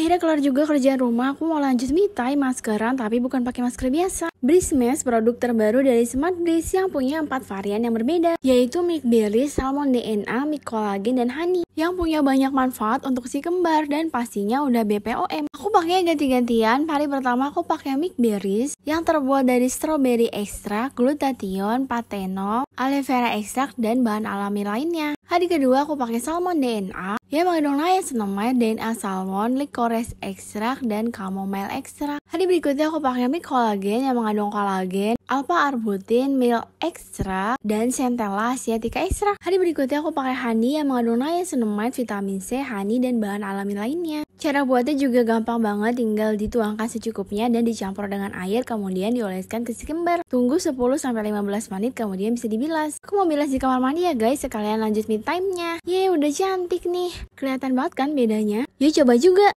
Akhirnya kelar juga kerjaan rumah, aku mau lanjut me time maskeran tapi bukan pakai masker biasa. Breeze Mask produk terbaru dari Smart Breeze yang punya empat varian yang berbeda, yaitu mic berry, salmon DNA, mic collagen, dan honey. Yang punya banyak manfaat untuk si kembar dan pastinya udah BPOM. Aku pakai ganti-gantian, hari pertama aku pakai mic berries yang terbuat dari strawberry extract, glutathione, patenol, aloe vera extract, dan bahan alami lainnya. Hari kedua aku pakai salmon DNA yang mengandung niacinamide, DNA salmon, licorice ekstrak, dan chamomile ekstrak. Hari berikutnya aku pakai mie kolagen yang mengandung kolagen, alpha arbutin, milk ekstra, dan centella asiatica ekstrak. Hari berikutnya aku pakai honey yang mengandung niacinamide, vitamin C, honey, dan bahan alami lainnya. Cara buatnya juga gampang banget, tinggal dituangkan secukupnya dan dicampur dengan air, kemudian dioleskan ke si kembar, Tunggu 10-15 menit, kemudian bisa dibilas. Aku mau bilas di kamar mandi ya guys, sekalian lanjut mid time-nya. Yeay, udah cantik nih. Kelihatan banget kan bedanya? Yuk coba juga.